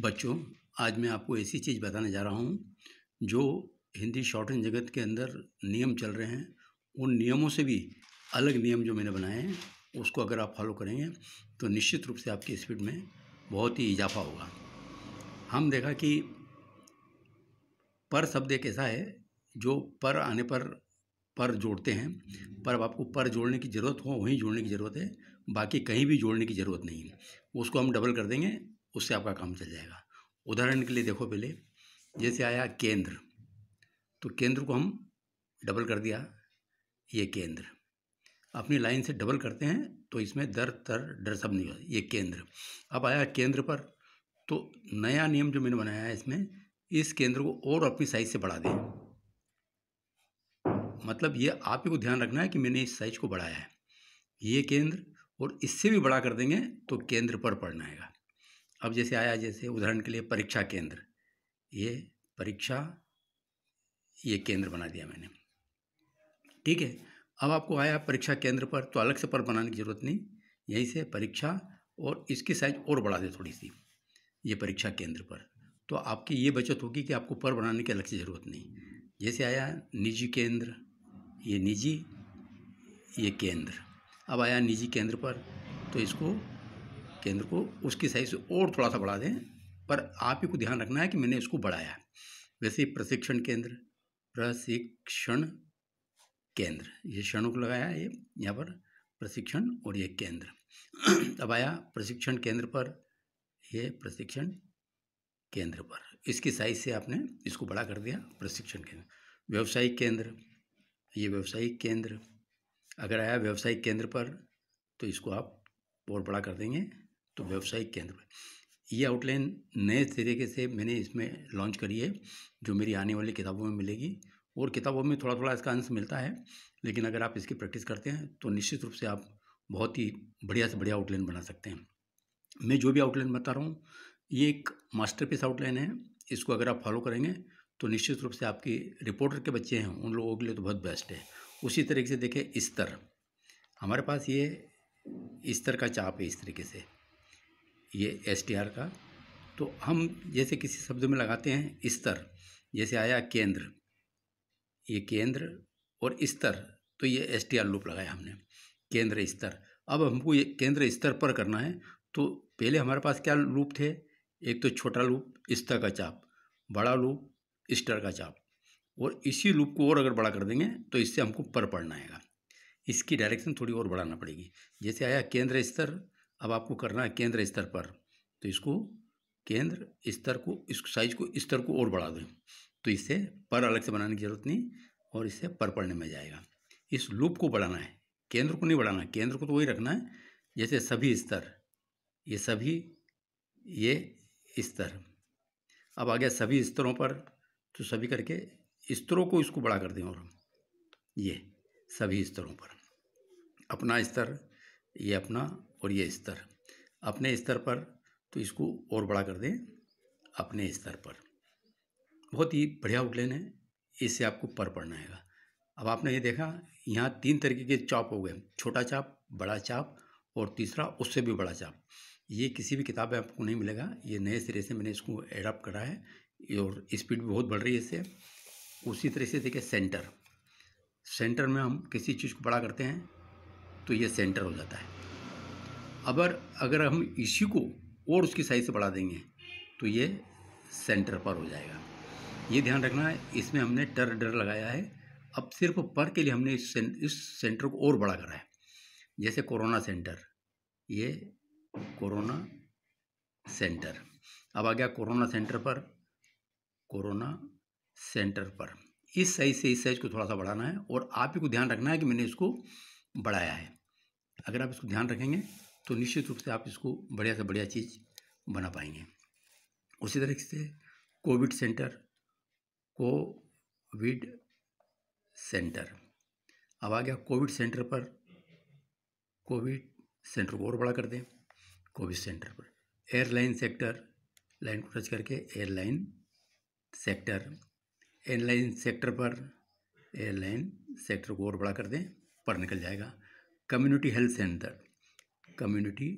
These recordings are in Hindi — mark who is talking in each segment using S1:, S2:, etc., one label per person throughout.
S1: बच्चों आज मैं आपको ऐसी चीज़ बताने जा रहा हूँ जो हिंदी शॉर्ट शॉर्टन जगत के अंदर नियम चल रहे हैं उन नियमों से भी अलग नियम जो मैंने बनाए हैं उसको अगर आप फॉलो करेंगे तो निश्चित रूप से आपकी स्पीड में बहुत ही इजाफा होगा हम देखा कि पर शब्द एक ऐसा है जो पर आने पर पर जोड़ते हैं पर अब आपको पर जोड़ने की ज़रूरत हो वहीं जोड़ने की ज़रूरत है बाकी कहीं भी जोड़ने की ज़रूरत नहीं है उसको हम डबल कर देंगे उससे आपका काम चल जाएगा उदाहरण के लिए देखो पहले जैसे आया केंद्र तो केंद्र को हम डबल कर दिया ये केंद्र अपनी लाइन से डबल करते हैं तो इसमें दर तर डर सब नहीं होता ये केंद्र अब आया केंद्र पर तो नया नियम जो मैंने बनाया है इसमें इस केंद्र को और अपनी साइज से बढ़ा दें मतलब ये आप ही को ध्यान रखना है कि मैंने इस साइज को बढ़ाया है ये केंद्र और इससे भी बड़ा कर देंगे तो केंद्र पर पढ़ना आएगा अब जैसे आया जैसे उदाहरण के लिए परीक्षा केंद्र ये परीक्षा ये केंद्र बना दिया मैंने ठीक है अब आपको आया परीक्षा केंद्र पर तो अलग से पर बनाने की ज़रूरत नहीं यहीं से परीक्षा और इसकी साइज और बढ़ा दे थोड़ी सी ये परीक्षा केंद्र पर तो आपकी ये बचत होगी कि आपको पर बनाने की अलग से ज़रूरत नहीं जैसे आया निजी केंद्र ये निजी ये केंद्र अब आया निजी केंद्र पर तो इसको केंद्र को उसकी साइज से और थोड़ा सा बढ़ा दें पर आप ही को ध्यान रखना है कि मैंने इसको बढ़ाया वैसे प्रशिक्षण केंद्र प्रशिक्षण केंद्र ये क्षणों को लगाया ये यहाँ पर प्रशिक्षण और ये केंद्र अब आया प्रशिक्षण केंद्र पर ये प्रशिक्षण केंद्र पर इसकी साइज से आपने इसको बड़ा कर दिया प्रशिक्षण केंद्र व्यावसायिक केंद्र ये व्यवसायिक केंद्र अगर आया व्यवसायिक केंद्र पर तो इसको आप और बड़ा कर देंगे तो व्यवसायिक केंद्र पर ये आउटलाइन नए तरीके से मैंने इसमें लॉन्च करी है जो मेरी आने वाली किताबों में मिलेगी और किताबों में थोड़ा थोड़ा इसका अंश मिलता है लेकिन अगर आप इसकी प्रैक्टिस करते हैं तो निश्चित रूप से आप बहुत ही बढ़िया से बढ़िया आउटलाइन बना सकते हैं मैं जो भी आउटलाइन बता रहा हूँ ये एक मास्टरपीस आउटलाइन है इसको अगर आप फॉलो करेंगे तो निश्चित रूप से आपकी रिपोर्टर के बच्चे हैं उन लोगों के लिए तो बहुत बेस्ट है उसी तरीके से देखें स्तर हमारे पास ये स्तर का चाप है इस तरीके से ये एस का तो हम जैसे किसी शब्द में लगाते हैं स्तर जैसे आया केंद्र ये केंद्र और स्तर तो ये एस टी आर लूप लगाया हमने केंद्र स्तर अब हमको ये केंद्र स्तर पर करना है तो पहले हमारे पास क्या लूप थे एक तो छोटा लूप स्तर का चाप बड़ा लूप स्टर का चाप और इसी लूप को और अगर बड़ा कर देंगे तो इससे हमको पर पड़ना आएगा इसकी डायरेक्शन थोड़ी और बढ़ाना पड़ेगी जैसे आया केंद्र स्तर अब आपको करना है केंद्र स्तर पर तो इसको केंद्र स्तर को इस साइज को स्तर को और बढ़ा दें तो इससे पर अलग से बनाने की जरूरत नहीं और इससे पर पड़ने में जाएगा इस लूप को बढ़ाना है केंद्र को नहीं बढ़ाना केंद्र को तो वही रखना है जैसे सभी स्तर ये सभी ये स्तर अब आ गया सभी स्तरों पर तो सभी करके स्तरों को इसको बड़ा कर दें और हम ये सभी स्तरों पर अपना स्तर ये अपना और ये स्तर अपने स्तर पर तो इसको और बड़ा कर दें अपने स्तर पर बहुत ही बढ़िया उठलेन है इससे आपको पर पड़ना आएगा अब आपने ये देखा यहाँ तीन तरीके के चाप हो गए छोटा चाप बड़ा चाप और तीसरा उससे भी बड़ा चाप ये किसी भी किताब में आपको नहीं मिलेगा ये नए सिरे से मैंने इसको एडाप्ट करा है और स्पीड बहुत बढ़ रही है इससे उसी तरह से देखिए सेंटर सेंटर में हम किसी चीज़ को बड़ा करते हैं तो ये सेंटर हो जाता है अगर अगर हम इसी को और उसकी साइज़ से बढ़ा देंगे तो ये सेंटर पर हो जाएगा ये ध्यान रखना है इसमें हमने टर डर लगाया है अब सिर्फ पर के लिए हमने इस सेंटर को और बड़ा करा है जैसे कोरोना सेंटर ये कोरोना सेंटर अब आ गया कोरोना सेंटर पर कोरोना सेंटर पर इस साइज से इस साइज को थोड़ा सा बढ़ाना है और आप ही को ध्यान रखना है कि मैंने इसको बढ़ाया है अगर आप इसको ध्यान रखेंगे तो निश्चित रूप से आप इसको बढ़िया से बढ़िया चीज़ बना पाएंगे उसी तरीके से कोविड सेंटर कोविड सेंटर अब आ गया कोविड सेंटर पर कोविड सेंटर को और बड़ा कर दें कोविड सेंटर पर एयरलाइन सेक्टर लाइन को टच करके एयरलाइन सेक्टर एयरलाइन सेक्टर पर एयरलाइन सेक्टर को और बड़ा कर दें पर निकल जाएगा कम्युनिटी हेल्थ सेंटर कम्युनिटी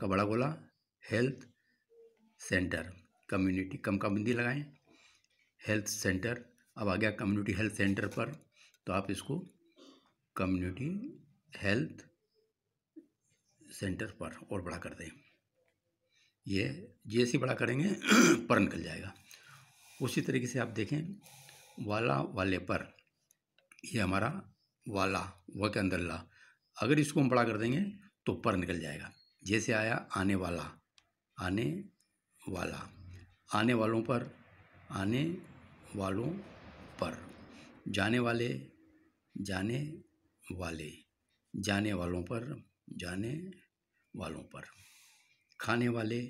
S1: का बड़ा बोला हेल्थ सेंटर कम्युनिटी कम का बिंदी लगाएं हेल्थ सेंटर अब आ गया कम्युनिटी हेल्थ सेंटर पर तो आप इसको कम्युनिटी हेल्थ सेंटर पर और बड़ा कर दें ये जैसे बड़ा करेंगे पर निकल जाएगा उसी तरीके से आप देखें वाला वाले पर ये हमारा वाला व के अंदर ला अगर इसको हम बड़ा कर देंगे तो पर निकल जाएगा जैसे आया आने वाला आने वाला आने वालों पर आने वालों पर जाने वाले जाने वाले जाने वालों पर जाने वालों पर खाने वाले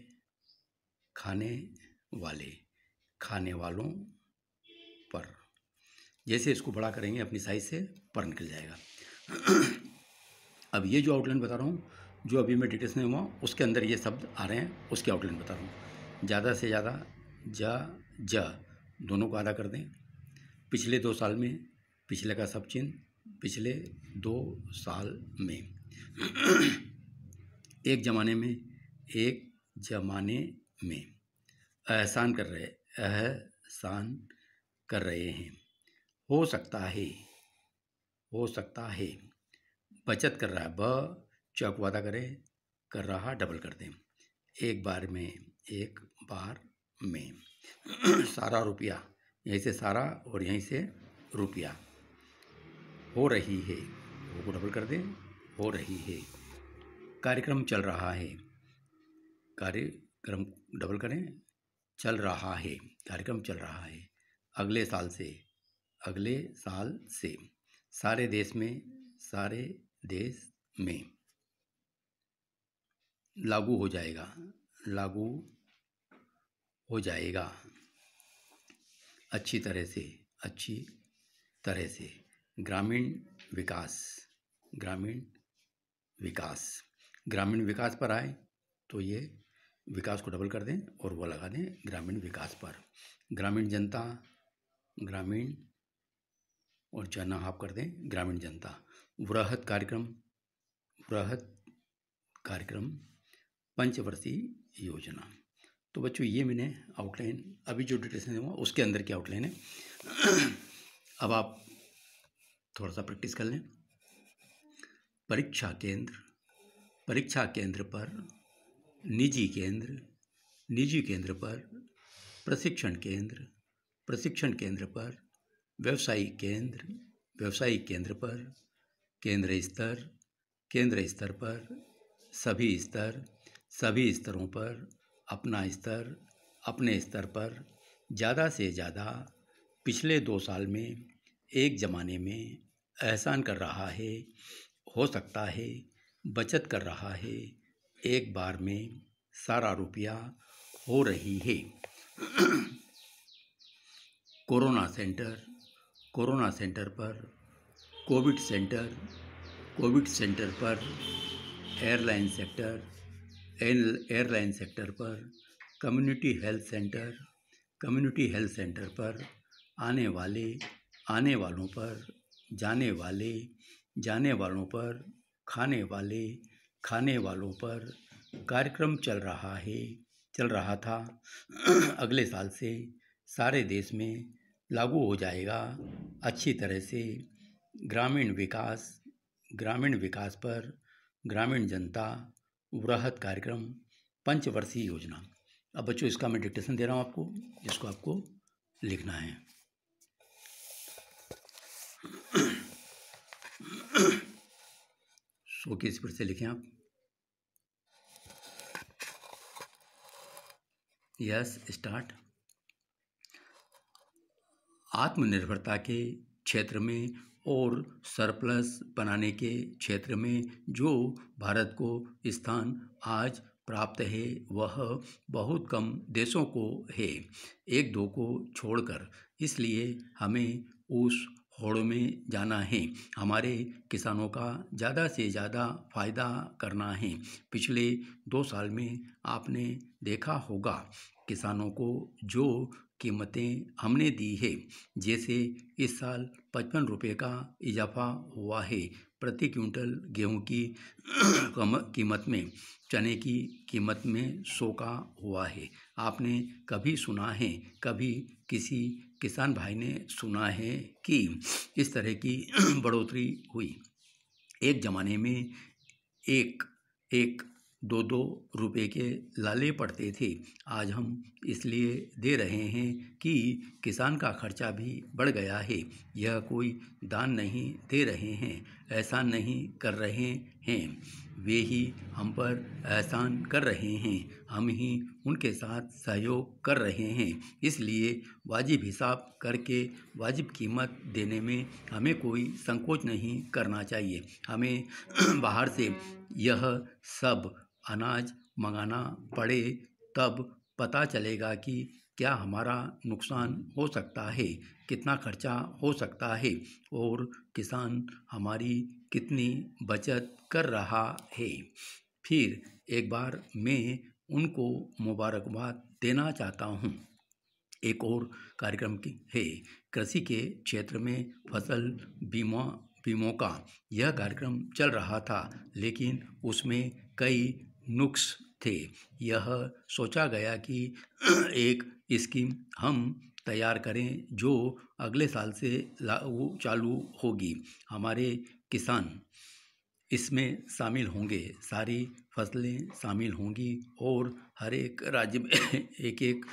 S1: खाने वाले खाने वालों पर जैसे इसको बड़ा करेंगे अपनी साइज से पर निकल जाएगा अब ये जो आउटलाइन बता रहा हूँ जो अभी मैं डिटेल्स में हुआ उसके अंदर ये शब्द आ रहे हैं उसके आउटलाइन बता रहा हूँ ज़्यादा से ज़्यादा जा जा दोनों को आधा कर दें पिछले दो साल में पिछले का सब चिन्ह पिछले दो साल में एक जमाने में एक जमाने में एहसान कर रहे एहसान कर रहे हैं हो सकता है हो सकता है बचत कर रहा है ब चौक वादा करें कर रहा डबल कर दें एक बार में एक बार में सारा रुपया यहीं से सारा और यहीं से रुपया हो रही है वो को डबल कर दें हो रही है कार्यक्रम चल रहा है कार्यक्रम डबल करें चल रहा है कार्यक्रम चल रहा है अगले साल से अगले साल से सारे देश में सारे देश में लागू हो जाएगा लागू हो जाएगा अच्छी तरह से अच्छी तरह से ग्रामीण विकास ग्रामीण विकास ग्रामीण विकास पर आए तो ये विकास को डबल कर दें और वो लगा दें ग्रामीण विकास पर ग्रामीण जनता ग्रामीण और जाना हाफ कर दें ग्रामीण जनता वृहत कार्यक्रम वृहत कार्यक्रम पंचवर्षीय योजना तो बच्चों ये मैंने आउटलाइन अभी जो डिटेल्स हुआ उसके अंदर की आउटलाइन है अब आप थोड़ा सा प्रैक्टिस कर लें परीक्षा केंद्र परीक्षा केंद्र पर निजी केंद्र निजी केंद्र पर प्रशिक्षण केंद्र प्रशिक्षण केंद्र पर व्यवसायिक केंद्र व्यवसायिक केंद्र पर केंद्र स्तर केंद्र स्तर पर सभी स्तर सभी स्तरों पर अपना स्तर अपने स्तर पर ज़्यादा से ज़्यादा पिछले दो साल में एक ज़माने में एहसान कर रहा है हो सकता है बचत कर रहा है एक बार में सारा रुपया हो रही है कोरोना सेंटर कोरोना सेंटर पर कोविड सेंटर कोविड सेंटर पर एयरलाइन सेक्टर एयरलाइन सेक्टर पर community health centre community health centre पर आने वाले आने वालों पर जाने वाले जाने वालों पर खाने वाले खाने वालों पर कार्यक्रम चल रहा है चल रहा था अगले साल से सारे देश में लागू हो जाएगा अच्छी तरह से ग्रामीण विकास ग्रामीण विकास पर ग्रामीण जनता वृहद कार्यक्रम पंचवर्षीय योजना अब बच्चों इसका मैं डिक्टेशन दे रहा हूँ आपको जिसको आपको लिखना है शोकेस पर से लिखें आप यस स्टार्ट आत्मनिर्भरता के क्षेत्र में और सरप्लस बनाने के क्षेत्र में जो भारत को स्थान आज प्राप्त है वह बहुत कम देशों को है एक दो को छोड़कर इसलिए हमें उस होड़ में जाना है हमारे किसानों का ज़्यादा से ज़्यादा फायदा करना है पिछले दो साल में आपने देखा होगा किसानों को जो कीमतें हमने दी है जैसे इस साल पचपन रुपये का इजाफा हुआ है प्रति क्विंटल गेहूं की कीमत में चने की कीमत में सो का हुआ है आपने कभी सुना है कभी किसी किसान भाई ने सुना है कि इस तरह की बढ़ोतरी हुई एक ज़माने में एक एक दो दो रुपए के लाले पड़ते थे आज हम इसलिए दे रहे हैं कि किसान का खर्चा भी बढ़ गया है यह कोई दान नहीं दे रहे हैं एहसान नहीं कर रहे हैं वे ही हम पर एहसान कर रहे हैं हम ही उनके साथ सहयोग कर रहे हैं इसलिए वाजिब हिसाब करके वाजिब कीमत देने में हमें कोई संकोच नहीं करना चाहिए हमें बाहर से यह सब अनाज मंगाना पड़े तब पता चलेगा कि क्या हमारा नुकसान हो सकता है कितना खर्चा हो सकता है और किसान हमारी कितनी बचत कर रहा है फिर एक बार मैं उनको मुबारकबाद देना चाहता हूँ एक और कार्यक्रम की है कृषि के क्षेत्र में फसल बीमा बीमों का यह कार्यक्रम चल रहा था लेकिन उसमें कई नुक्स थे यह सोचा गया कि एक स्कीम हम तैयार करें जो अगले साल से लागू चालू होगी हमारे किसान इसमें शामिल होंगे सारी फसलें शामिल होंगी और हर एक राज्य में एक एक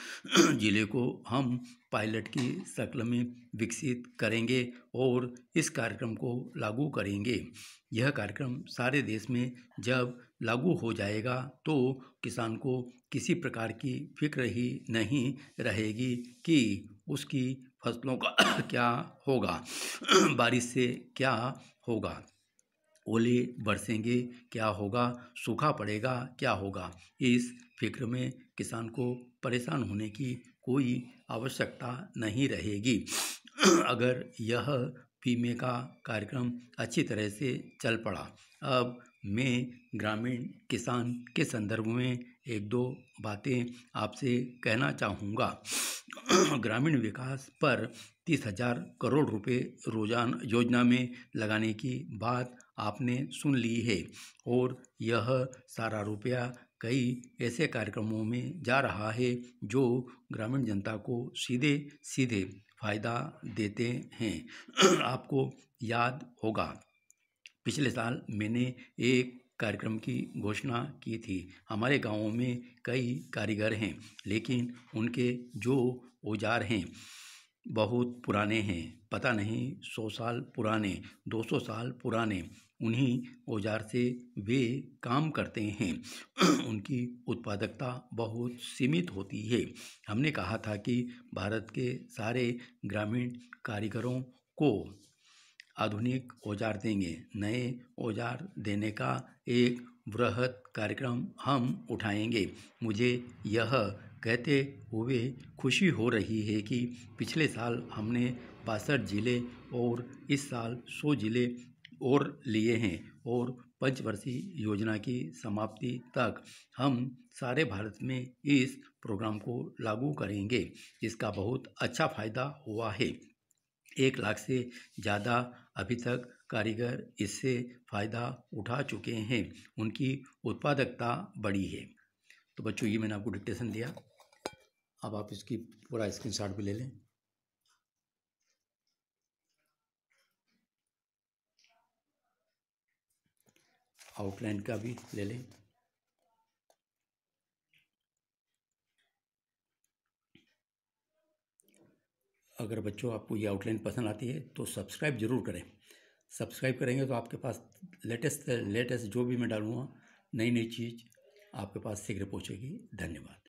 S1: ज़िले को हम पायलट की शक्ल में विकसित करेंगे और इस कार्यक्रम को लागू करेंगे यह कार्यक्रम सारे देश में जब लागू हो जाएगा तो किसान को किसी प्रकार की फिक्र ही नहीं रहेगी कि उसकी फसलों का क्या होगा बारिश से क्या होगा ओले बरसेंगे क्या होगा सूखा पड़ेगा क्या होगा इस फिक्र में किसान को परेशान होने की कोई आवश्यकता नहीं रहेगी अगर यह बीमे का कार्यक्रम अच्छी तरह से चल पड़ा अब मैं ग्रामीण किसान के संदर्भ में एक दो बातें आपसे कहना चाहूँगा ग्रामीण विकास पर तीस हजार करोड़ रुपए रोजान योजना में लगाने की बात आपने सुन ली है और यह सारा रुपया कई ऐसे कार्यक्रमों में जा रहा है जो ग्रामीण जनता को सीधे सीधे फायदा देते हैं आपको याद होगा पिछले साल मैंने एक कार्यक्रम की घोषणा की थी हमारे गांवों में कई कारीगर हैं लेकिन उनके जो औजार हैं बहुत पुराने हैं पता नहीं सौ साल पुराने दो सौ साल पुराने उन्हीं औजार से वे काम करते हैं उनकी उत्पादकता बहुत सीमित होती है हमने कहा था कि भारत के सारे ग्रामीण कारीगरों को आधुनिक औजार देंगे नए औजार देने का एक बृहद कार्यक्रम हम उठाएंगे मुझे यह कहते हुए खुशी हो रही है कि पिछले साल हमने बासठ ज़िले और इस साल सौ ज़िले और लिए हैं और पंचवर्षीय योजना की समाप्ति तक हम सारे भारत में इस प्रोग्राम को लागू करेंगे इसका बहुत अच्छा फायदा हुआ है एक लाख से ज़्यादा अभी तक कारीगर इससे फ़ायदा उठा चुके हैं उनकी उत्पादकता बढ़ी है तो बच्चों ये मैंने आपको डिक्टेशन दिया अब आप इसकी पूरा स्क्रीनशॉट भी ले लें आउटलाइन का भी ले लें अगर बच्चों आपको ये आउटलाइन पसंद आती है तो सब्सक्राइब जरूर करें सब्सक्राइब करेंगे तो आपके पास लेटेस्ट लेटेस्ट जो भी मैं डालूँगा नई नई चीज़ आपके पास शीघ्र पहुँचेगी धन्यवाद